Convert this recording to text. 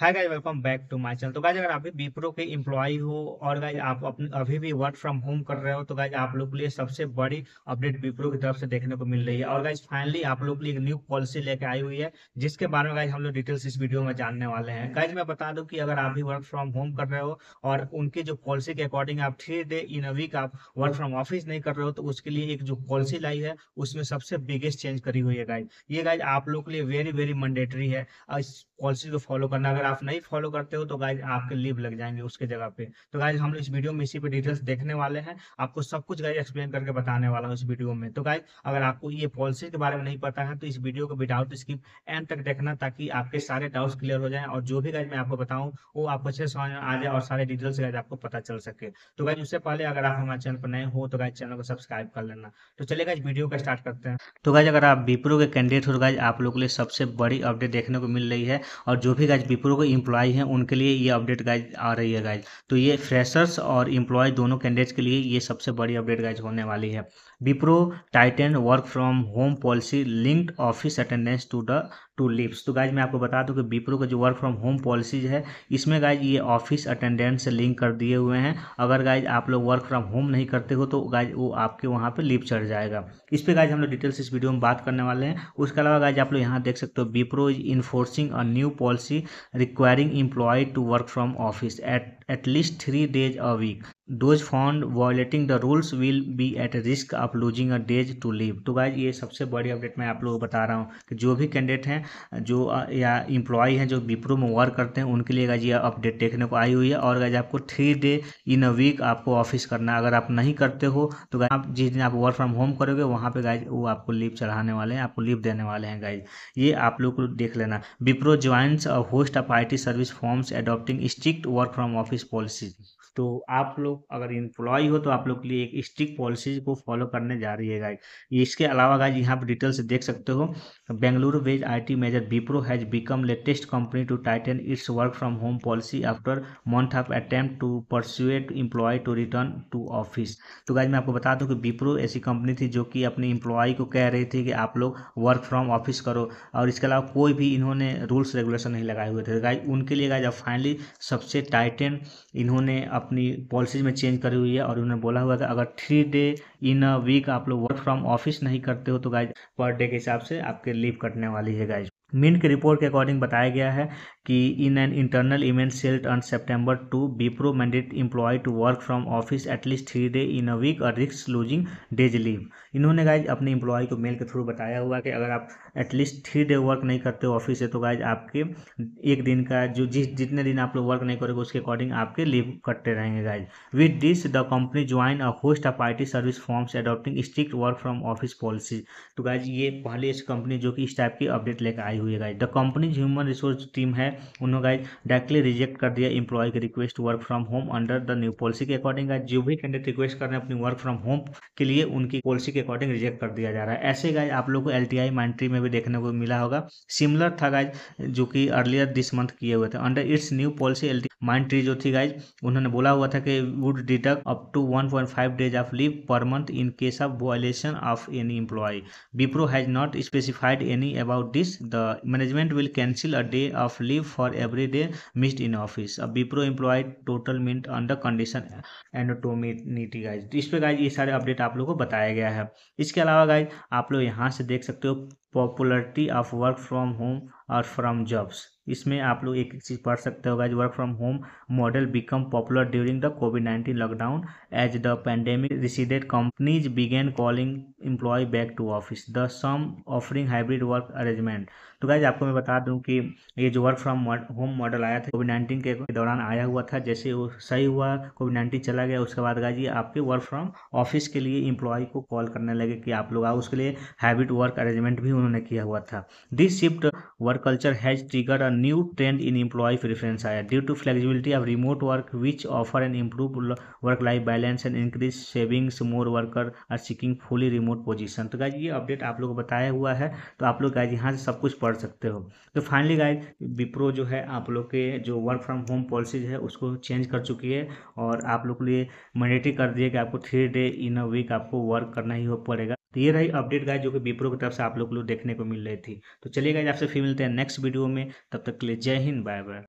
Hi guys welcome back to my channel तो guys अगर आप भी बीप्रो के इम्प्लॉई हो और गाइस आप अपने अभी भी वर्क फ्रॉम होम कर रहे हो तो गाइस आप लोग के लिए सबसे बड़ी अपडेट बीप्रो की तरफ से देखने को मिल रही है और गाइस फाइनली आप लोग के लिए एक न्यू पॉलिसी लेके आई हुई है जिसके बारे में गाइज हम लोग डिटेल्स इस वीडियो में जानने वाले हैं गाइज मैं बता दूँ की अगर आप भी वर्क फ्रॉम होम कर रहे हो और उनकी जो पॉलिसी के अकॉर्डिंग आप three day in a week आप वर्क फ्रॉम ऑफिस नहीं कर रहे हो तो उसके लिए एक जो पॉलिसी लाई है उसमें सबसे बिगेस्ट चेंज करी हुई है गाइज ये गाइज आप लोग के लिए वेरी वेरी मैंडेटरी है इस पॉलिसी को फॉलो करना अगर आप नहीं फॉलो करते हो तो गाइज आपके लीव हाँ। लग जाएंगे उसके जगह पे तो गाइज हम लोग इस वीडियो में इसी पे डिटेल्स देखने वाले हैं आपको सब कुछ गाइज एक्सप्लेन करके बताने वाला हूँ इस वीडियो में तो गाइज अगर आपको ये पॉलिसी के बारे में नहीं पता है तो इस वीडियो को विदाउट स्किप एंड तक देखना ताकि आपके सारे डाउट्स क्लियर हो जाए और जो भी गाइज मैं आपको बताऊँ वो आपको अच्छे समझ में आ जाए और सारे डिटेल्स गाइज आपको पता चल सके तो गाइज उससे पहले अगर आप हमारे चैनल पर नए हो तो गाइज चैनल को सब्सक्राइब कर लेना तो चले गाइज वीडियो का स्टार्ट करते हैं तो गाइज अगर आप बीप्रो के कैंडिडेट हो गाइज तो आप लोग के लिए सबसे बड़ी अपडेट देखने को मिल रही है और जो भी गाइज बीप्रो लोग इम्प्लॉय हैं उनके लिए ये अपडेट गाइज आ रही है गाइज तो ये फ्रेशर्स और इम्प्लॉय दोनों कैंडिडेट्स के लिए ये सबसे बड़ी अपडेट गाइज होने वाली है Wipro tighten work from home policy linked office attendance to the to lips तो गाइज मैं आपको बता दूं कि विप्रो का जो वर्क फ्रॉम होम पॉलिसीज है इसमें गाइज ये ऑफिस अटेंडेंस से लिंक कर दिए हुए हैं अगर गाइज आप लोग वर्क फ्रॉम होम नहीं करते हो तो गाइज वो आपके वहाँ पर लिप चढ़ जाएगा इस पर गाइज हम लोग डिटेल्स इस वीडियो में बात करने वाले हैं उसके अलावा गाइज आप लोग यहाँ देख सकते हो Wipro is enforcing a new policy requiring employee to work from office at at least 3 days a week those found violating the rules will be at risk of losing a days to leave तो guys ये सबसे बड़ी update मैं आप लोगों को बता रहा हूँ कि जो भी कैंडिडेट हैं जो या इम्प्लॉय हैं जो विप्रो में वर्क करते हैं उनके लिए गाइज ये अपडेट देखने को आई हुई है और गाइज आपको three day in a week आपको ऑफिस करना अगर आप नहीं करते हो तो आप जिस दिन आप वर्क फ्रॉम होम करोगे वहाँ पर गाइज वो आपको लीव चढ़ाने वाले हैं आपको लीव देने वाले हैं गाइज ये आप लोग को देख लेना Wipro joins host of I T service firms adopting strict work from office policies तो आप लोग अगर इम्प्लॉय हो तो आप लोग के लिए एक स्ट्रिक्ट पॉलिसी को फॉलो करने जा रही है गाइज इसके अलावा गाइज यहाँ पर डिटेल से देख सकते हो Bengaluru I IT major Wipro has become latest company to tighten its work from home policy after month of attempt to persuade employee to return to office तो गाइज मैं आपको बता दूँ कि विप्रो ऐसी कंपनी थी जो कि अपने इम्प्लॉय को कह रही थी कि आप लोग वर्क फ्रॉम ऑफिस करो और इसके अलावा कोई भी इन्होंने रूल्स रेगुलेशन नहीं लगाए हुए थे गाइज उनके लिए गाइज अब फाइनली सबसे टाइटन इन्होंने अपनी पॉलिसीज में चेंज करी हुई है और उन्होंने बोला हुआ था अगर three day in a week आप लोग वर्क फ्रॉम ऑफिस नहीं करते हो तो गाइज पर डे के हिसाब से आपके लीव कटने वाली है गाइज मिंट के रिपोर्ट के अकॉर्डिंग बताया गया है कि in an internal event held on September to Wipro mandate employee to work from office at least three day in a week और रिक्स लूजिंग डेज लीव इन्होंने गाइज अपने इम्प्लॉय को मेल के थ्रू बताया हुआ कि अगर आप एटलीस्ट थ्री डे वर्क नहीं करते हो ऑफिस से तो गाइज आपके एक दिन का जो जिस जितने दिन आप लोग वर्क नहीं करोगे उसके अकॉर्डिंग आपके लीव कटते रहेंगे guys with this the company join a host of I T service firms adopting strict work from office policy तो गाइज ये पहली ऐसी कंपनी जो कि इस टाइप की अपडेट लेकर आई आई हुई है guys the company's human resource team है उन्होंने गाइज डायरेक्टली रिजेक्ट कर दिया इंप्लॉय की request work from home under the new policy के अकॉर्डिंग गाइज जो भी कैंडिडेट रिक्वेस्ट कर रहे हैं अपनी वर्क फ्रॉम होम के लिए उनकी पॉलिसी के अकॉर्डिंग रिजेक्ट कर दिया जा रहा है ऐसे गाइज आप लोग को एल टी आई में भी देखने को मिला होगा सिमिलर था गाइज जो कि अर्लियर दिस मंथ किए हुए थे under its new policy L T जो थी गाइज उन्होंने बोला हुआ था कि would deduct up to one days of leave per month in case of violation of any employee Wipro has not specified any about this the management will cancel a day of leave for every day missed in office अब Wipro employee total minute under condition anonymity guys इस पर guys ये सारे update आप लोगों को बताया गया है इसके अलावा गाइज आप लोग यहाँ से देख सकते हो popularity of work from home और फ्रॉम जॉब्स इसमें आप लोग एक एक चीज़ पढ़ सकते हो guys work from home model become popular during the COVID nineteen lockdown as the pandemic receded companies began calling employee back to office the some offering hybrid work arrangement तो गाइज आपको मैं बता दूं कि ये जो वर्क फ्रॉम होम मॉडल आया था कोविड नाइन्टीन के दौरान आया हुआ था जैसे वो सही हुआ कोविड नाइन्टीन चला गया उसके बाद गाइज आपके वर्क फ्रॉम ऑफिस के लिए इम्प्लॉय को कॉल करने लगे कि आप लोग आओ उसके लिए हाइब्रिड वर्क अरेंजमेंट भी उन्होंने किया हुआ था this shift work culture has trigger a new trend in employee preference आया due to flexibility of remote work which offer and improve work life balance and increase savings more worker are seeking fully remote position तो guy ये update आप लोग को बताया हुआ है तो आप लोग गाय यहाँ से सब कुछ पढ़ सकते हो तो फाइनली गाय विप्रो जो है आप लोग के जो वर्क फ्रॉम होम पॉलिसीज है उसको चेंज कर चुकी है और आप लोग के लिए मैंडेटरी कर दिया कि आपको three day in a week आपको वर्क करना ही हो पड़ेगा तो ये रही अपडेट गाइज जो कि विप्रो की तरफ से आप लोग को देखने को मिल रही थी तो चलिए गाइज आपसे फिर मिलते हैं नेक्स्ट वीडियो में तब तक के लिए जय हिंद बाय बाय